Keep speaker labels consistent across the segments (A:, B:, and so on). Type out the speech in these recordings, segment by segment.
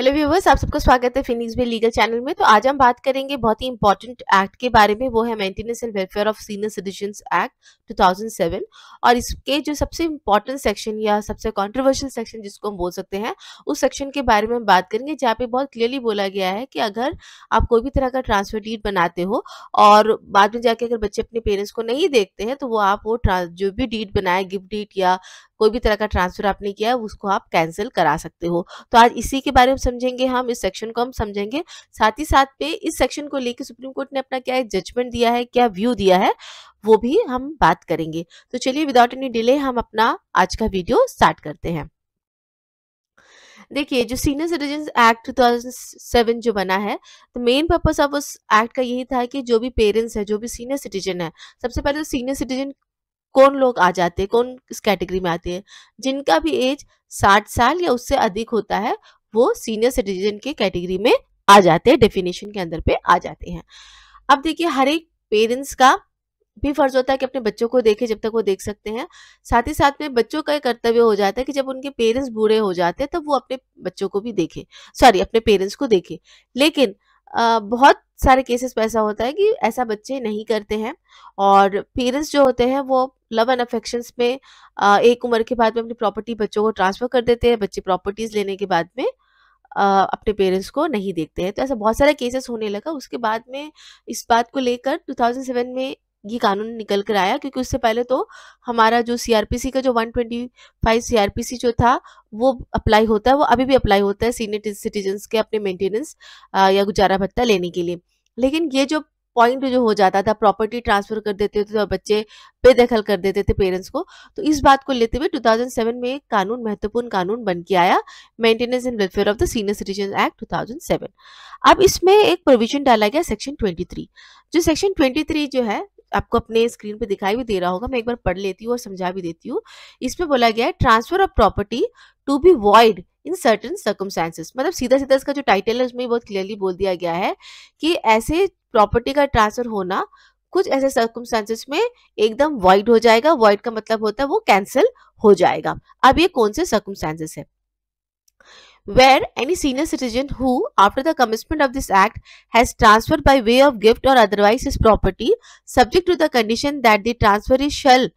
A: Hello viewers आप सबको स्वागत है फिनिक्स भी लीगल चैनल में तो आज हम बात करेंगे बहुत ही इंपॉर्टेंट एक्ट के बारे में वो है maintenance and welfare of senior citizen act 2007 और इसके जो सबसे इंपॉर्टेंट सेक्शन या सबसे कंट्रोवर्शियल सेक्शन जिसको हम बोल सकते हैं उस सेक्शन के बारे में हम बात करेंगे जहाँ पे बहुत क्लियरली बोला गया है कि अगर आप कोई भी तरह का ट्रांसफर डीट बनाते हो और बाद में जाके अगर बच्चे अपने पेरेंट्स को नहीं देखते हैं तो वो आप वो जो भी डीट बनाए गिफ्ट डीट या कोई भी तरह का ट्रांसफर आपने किया है उसको आप कैंसिल करा सकते हो तो आज इसी के बारे में समझेंगे हम इस सेक्शन को हम समझेंगे साथ ही साथ पे इस सेक्शन को लेकर सुप्रीम कोर्ट ने अपना क्या जजमेंट दिया है क्या व्यू दिया है वो भी हम बात करेंगे तो चलिए विदाउट एनी डिले हम अपना आज का वीडियो स्टार्ट करते हैं देखिए जो सीनियर सिटीजन एक्ट 2007 जो बना है तो मेन पर्पस ऑफ उस एक्ट का यही था कि जो भी पेरेंट्स है जो भी सीनियर सिटीजन है सबसे पहले तो सीनियर सिटीजन कौन लोग आ जाते हैं कौन इस कैटेगरी में आते हैं जिनका भी एज साठ साल या उससे अधिक होता है वो सीनियर सिटीजन के कैटेगरी में आ जाते हैं डेफिनेशन के अंदर पे आ जाते हैं अब देखिए हर एक पेरेंट्स का भी फर्ज होता है कि अपने बच्चों को देखे जब तक वो देख सकते हैं साथ ही साथ में बच्चों का कर्तव्य हो जाता है कि जब उनके पेरेंट्स बूढ़े हो जाते हैं तब वो अपने बच्चों को भी देखे सॉरी अपने पेरेंट्स को देखे लेकिन आ, बहुत सारे केसेस ऐसा होता है कि ऐसा बच्चे नहीं करते हैं और पेरेंट्स जो होते हैं वो लव एंड अफेक्शन में एक उम्र के बाद में अपनी प्रॉपर्टी बच्चों को ट्रांसफर कर देते हैं बच्चे प्रॉपर्टीज लेने के बाद में आ, अपने पेरेंट्स को नहीं देखते हैं तो ऐसा बहुत सारा केसेस होने लगा उसके बाद में इस बात को लेकर 2007 में ये कानून निकल कर आया क्योंकि उससे पहले तो हमारा जो सीआरपीसी का जो 125 ट्वेंटी जो था वो अप्लाई होता है वो अभी भी अप्लाई होता है सीनियर सिटीजन के अपने मेंटेनेंस या गुजारा भत्ता लेने के लिए लेकिन ये जो पॉइंट जो हो जाता था प्रॉपर्टी ट्रांसफर कर देते थे और बच्चे बेदखल कर देते थे पेरेंट्स को तो इस बात को लेते हुए 2007 में एक कानून महत्वपूर्ण कानून बन के आया maintenance and welfare of the senior citizen act 2007 अब इसमें एक प्रोविजन डाला गया सेक्शन 23 जो सेक्शन 23 जो है आपको अपने स्क्रीन पर दिखाई भी दे रहा होगा मैं एक बार पढ़ लेती हूँ और समझा भी देती हूँ इसमें बोला गया है transfer of property to be void in certain circumstances मतलब सीधा सीधा इसका जो टाइटल है उसमें बहुत क्लियरली बोल दिया गया है कि ऐसे प्रॉपर्टी का ट्रांसफर होना कुछ ऐसे सर्कमस्टांसेस में एकदम वॉइड हो जाएगा वॉइड का मतलब होता है वो कैंसिल हो जाएगा अब ये कौन से सर्कमस्टांसेस है where any senior citizen who after the commencement of this act has transferred by way of gift or otherwise his property subject to the condition that the transferee shall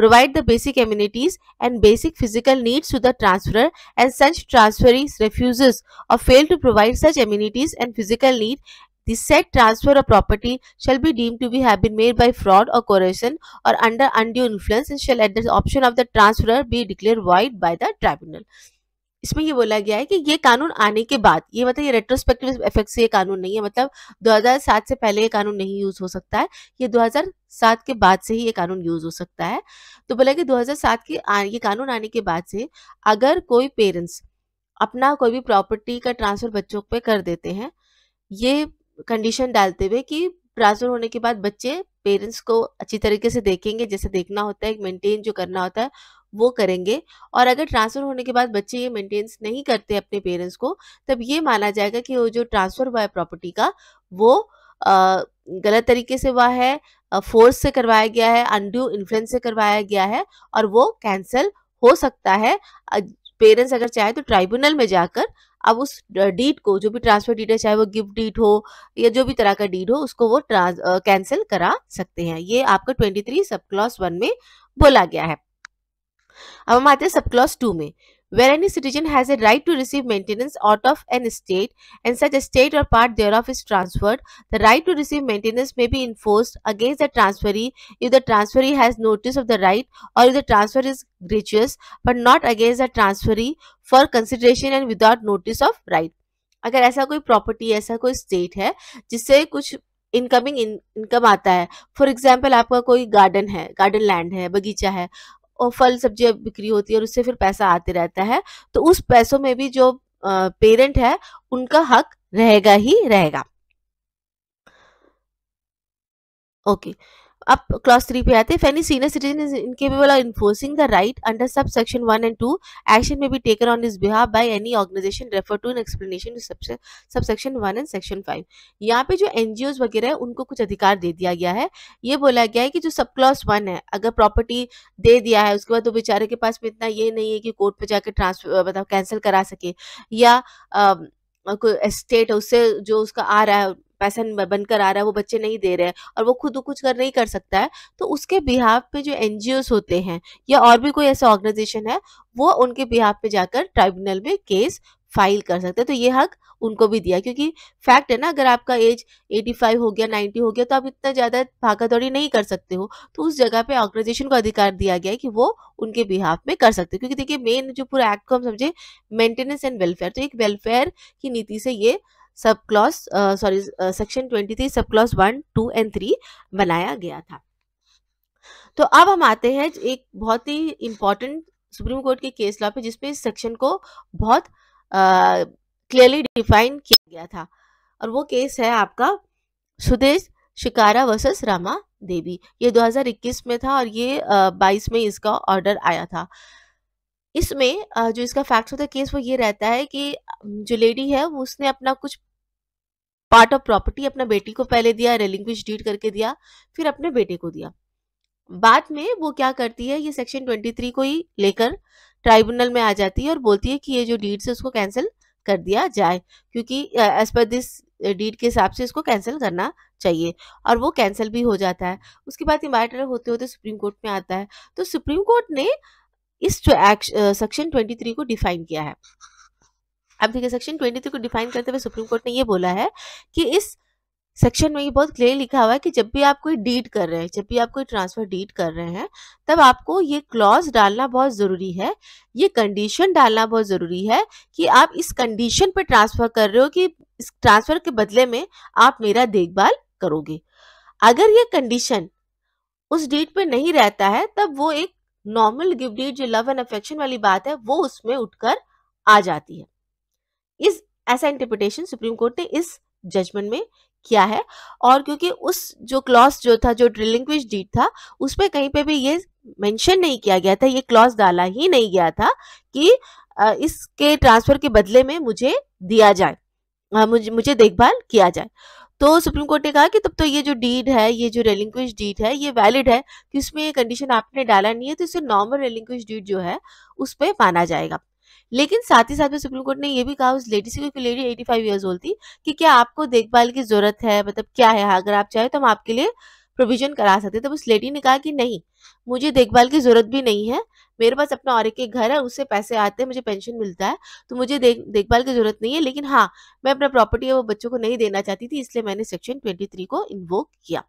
A: provide the basic amenities and basic physical needs to the transferor and such transferees refuses or fail to provide such amenities and physical need the said transfer of property shall be deemed to be have been made by fraud or coercion or under undue influence and shall at the option of the transferor be declared void by the tribunal. इसमें ये बोला गया है कि ये कानून आने के बाद ये मतलब ये रेट्रोस्पेक्टिव इफेक्ट से ये कानून नहीं है मतलब 2007 से पहले ये कानून नहीं यूज हो सकता है ये 2007 के बाद से ही ये कानून यूज हो सकता है तो बोला कि 2007 के ये कानून आने के बाद से अगर कोई पेरेंट्स अपना कोई भी प्रॉपर्टी का ट्रांसफर बच्चों पर कर देते हैं ये कंडीशन डालते हुए कि ट्रांसफर होने के बाद बच्चे पेरेंट्स को अच्छी तरीके से देखेंगे जैसे देखना होता है मेंटेन जो करना होता है वो करेंगे और अगर ट्रांसफ़र होने के बाद बच्चे ये मेंटेन्स नहीं करते अपने पेरेंट्स को तब ये माना जाएगा कि वो जो ट्रांसफ़र हुआ है प्रॉपर्टी का वो आ, गलत तरीके से हुआ है फोर्स से करवाया गया है अनड्यू इन्फ्लुएंस से करवाया गया है और वो कैंसिल हो सकता है पेरेंट्स अगर चाहे तो ट्राइब्यूनल में जाकर अब उस डीट को जो भी ट्रांसफर डीट है चाहे वो गिफ्ट डीट हो या जो भी तरह का डीट हो उसको वो ट्रांस कैंसिल करा सकते हैं ये आपका 23 सब क्लॉस वन में बोला गया है अब हम आते हैं सब क्लॉज टू में where any citizen has a right to receive maintenance out of an estate and such estate और part thereof is transferred the right to receive maintenance may be enforce against the transferee if the transferee has notice of the right और if the transfer is gratuitous but not against the transferee for consideration and without notice of right अगर ऐसा कोई property ऐसा कोई state है जिससे कुछ incoming income आता है फॉर एग्जाम्पल आपका कोई गार्डन है गार्डन लैंड है बगीचा है और फल सब्जियां बिक्री होती है और उससे फिर पैसा आते रहता है तो उस पैसों में भी जो पेरेंट है उनका हक रहेगा ही रहेगा ओके okay. अब क्लास थ्री पे आते हैं if any senior citizen is incapable of enforcing the right under sub section one and two action may be taken on this behalf by any organisation refer to an explanation to sub section one and section five यहाँ पे जो NGO वगैरह है उनको कुछ अधिकार दे दिया गया है ये बोला गया है कि जो सब क्लास वन है अगर प्रॉपर्टी दे दिया है उसके बाद वो तो बेचारे के पास में इतना ये नहीं है कि कोर्ट पर जाकर ट्रांसफर मतलब कैंसिल करा सके या आ, कोई स्टेट उससे जो उसका आ रहा है पैसा बनकर आ रहा है वो बच्चे नहीं दे रहे हैं और वो खुद कुछ कर नहीं कर सकता है तो उसके बिहाफ पे जो एन होते हैं या और भी कोई ऐसा ऑर्गेनाइजेशन है वो उनके बिहाफ पे जाकर ट्राइब्यूनल में केस फाइल कर सकते हैं तो ये हक उनको भी दिया क्योंकि फैक्ट है ना अगर आपका एज 85 हो गया 90 हो गया तो आप इतना ज़्यादा भागा दौड़ी नहीं कर सकते हो तो उस जगह पे ऑर्गेनाइजेशन को अधिकार दिया गया है कि वो उनके बिहाफ में कर सकते हो क्योंकि देखिए मेन जो पूरा एक्ट को हम समझे मेंटेनेंस एंड वेलफेयर तो एक वेलफेयर की नीति से ये sub clause sorry section twenty three sub clause one two and three बनाया गया था तो अब हम आते हैं एक बहुत ही इम्पोर्टेंट सुप्रीम कोर्ट के केस लॉ पे जिसपे इस सेक्शन को बहुत क्लियरली uh, डिफाइन किया गया था और वो केस है आपका सुदेश शिकारा वर्सेस रामा देवी ये 2021 में था और ये uh, 22 में इसका ऑर्डर आया था uh, इसमें जो इसका फैक्ट होता है केस वो ये रहता है कि जो लेडी है वो उसने अपना कुछ पार्ट ऑफ प्रॉपर्टी अपना बेटी को पहले दिया रेलिंग्विश डीड करके दिया फिर अपने बेटे को दिया बाद में वो क्या करती है ये सेक्शन 23 को ही लेकर ट्राइब्यूनल में आ जाती है और बोलती है कि ये जो डीड्स है उसको कैंसिल कर दिया जाए क्योंकि एज पर दिस डीड के हिसाब से इसको कैंसिल करना चाहिए और वो कैंसिल भी हो जाता है उसके बाद ये मैटर होते होते सुप्रीम कोर्ट में आता है तो सुप्रीम कोर्ट ने इस सेक्शन ट्वेंटी थ्री को डिफाइन किया है अब देखिए सेक्शन ट्वेंटी थ्री को डिफाइन करते हुए सुप्रीम कोर्ट ने ये बोला है कि इस सेक्शन में ये बहुत क्लियर लिखा हुआ है कि जब भी आप कोई डीड कर रहे हैं जब भी आप कोई ट्रांसफर डीड कर रहे हैं तब आपको ये क्लॉज डालना बहुत ज़रूरी है ये कंडीशन डालना बहुत ज़रूरी है कि आप इस कंडीशन पर ट्रांसफ़र कर रहे हो कि इस ट्रांसफ़र के बदले में आप मेरा देखभाल करोगे अगर ये कंडीशन उस डीड पे नहीं रहता है तब वो एक नॉर्मल गिव डीड जो लव एंड अफेक्शन वाली बात है वो उसमें उठकर आ जाती है इस ऐसा इंटरप्रिटेशन सुप्रीम कोर्ट ने इस जजमेंट में किया है और क्योंकि उस जो क्लॉज जो था जो ड्रिलिंग डीड था उसमें कहीं पे भी ये मेंशन नहीं किया गया था ये क्लॉज डाला ही नहीं गया था कि इसके ट्रांसफर के बदले में मुझे दिया जाए मुझे मुझे देखभाल किया जाए तो सुप्रीम कोर्ट ने कहा कि तब तो ये जो डीड है ये जो रेलिंक्विश डीड है ये वैलिड है कि उसमें ये कंडीशन आपने डाला नहीं है तो इसे नॉर्मल रेलिंक्विश डीड जो है उस पर माना जाएगा लेकिन साथ ही साथ में सुप्रीम कोर्ट ने ये भी कहा उस लेडी से क्योंकि लेडी 85 फाइव ईयर्स ओल्ड थी कि क्या आपको देखभाल की जरूरत है मतलब क्या है अगर आप चाहे तो हम आपके लिए प्रोविजन करा सकते तब उस लेडी ने कहा कि नहीं मुझे देखभाल की जरूरत भी नहीं है मेरे पास अपना और एक घर है उससे पैसे आते हैं मुझे पेंशन मिलता है तो मुझे देख देखभाल की जरूरत नहीं है लेकिन हाँ मैं अपना प्रॉपर्टी है वो बच्चों को नहीं देना चाहती थी इसलिए मैंने सेक्शन ट्वेंटी को इन्वोक किया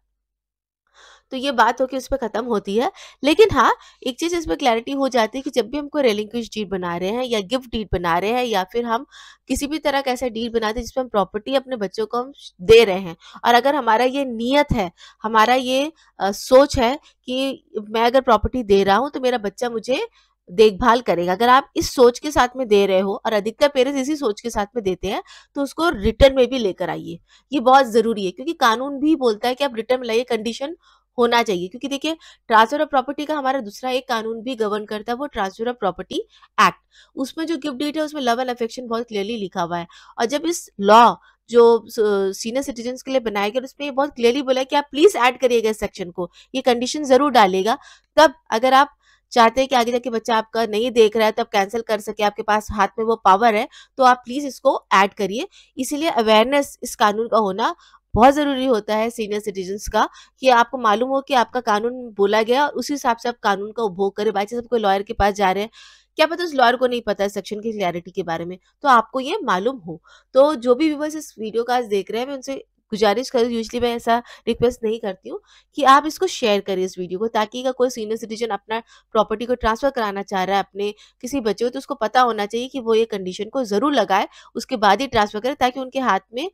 A: तो ये बात होकर उस पर ख़त्म होती है लेकिन हाँ एक चीज़ इसमें क्लैरिटी हो जाती है कि जब भी हमको रेलिंक्विश डीड बना रहे हैं या गिफ्ट डीड बना रहे हैं या फिर हम किसी भी तरह का ऐसा डील बनाते हैं जिसमें हम प्रॉपर्टी अपने बच्चों को हम दे रहे हैं और अगर हमारा ये नीयत है हमारा ये आ, सोच है कि मैं अगर प्रॉपर्टी दे रहा हूँ तो मेरा बच्चा मुझे देखभाल करेगा अगर आप इस सोच के साथ में दे रहे हो और अधिकतर पेरेंट्स इसी सोच के साथ में देते हैं तो उसको रिटर्न में भी लेकर आइए ये बहुत जरूरी है क्योंकि कानून भी बोलता है कि आप रिटर्न में लाइए कंडीशन होना चाहिए क्योंकि देखिए ट्रांसफर ऑफ प्रॉपर्टी का हमारा दूसरा एक कानून भी गवर्न करता है वो ट्रांसफर ऑफ प्रॉपर्टी एक्ट उसमें जो गिफ्ट डेट है उसमें लव एंड अफेक्शन बहुत क्लियरली लिखा हुआ है और जब इस लॉ जो सीनियर सिटीजन के लिए बनाया गया उसमें ये बहुत क्लियरली बोला कि आप प्लीज ऐड करिएगा इस सेक्शन को ये कंडीशन जरूर डालेगा तब अगर आप चाहते हैं कि आगे जाके बच्चा आपका नहीं देख रहा है तब कैंसिल कर सके आपके पास हाथ में वो पावर है तो आप प्लीज इसको ऐड करिए इसीलिए अवेयरनेस इस कानून का होना बहुत ज़रूरी होता है सीनियर सिटीजन का कि आपको मालूम हो कि आपका कानून बोला गया और उसी हिसाब से आप कानून का उपभोग करें बाई चांस कोई लॉयर के पास जा रहे हैं क्या पता उस लॉयर को नहीं पता है सेक्शन की क्लियरिटी के बारे में तो आपको ये मालूम हो तो जो भी व्यूवर्स इस वीडियो का आज देख रहे हैं मैं उनसे गुजारिश करूँ यूजली मैं ऐसा रिक्वेस्ट नहीं करती हूँ कि आप इसको शेयर करें इस वीडियो को ताकि अगर कोई सीनियर सिटीजन अपना प्रॉपर्टी को ट्रांसफ़र कराना चाह रहा है अपने किसी बच्चे को तो उसको पता होना चाहिए कि वो ये कंडीशन को ज़रूर लगाए उसके बाद ही ट्रांसफ़र करे ताकि उनके हाथ में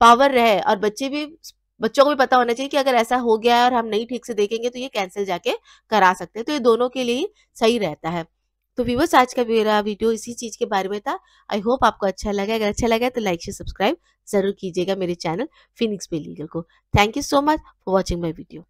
A: पावर रहे और बच्चे भी बच्चों को भी पता होना चाहिए कि अगर ऐसा हो गया है और हम नहीं ठीक से देखेंगे तो ये कैंसिल जाके करा सकते हैं तो ये दोनों के लिए सही रहता है तो व्यूवर्स आज का मेरा वीडियो इसी चीज़ के बारे में था आई होप आपको अच्छा लगा अगर अच्छा लगा तो लाइक से सब्सक्राइब जरूर कीजिएगा मेरे चैनल फिनिक्स पे लीगल को thank you so much for watching my video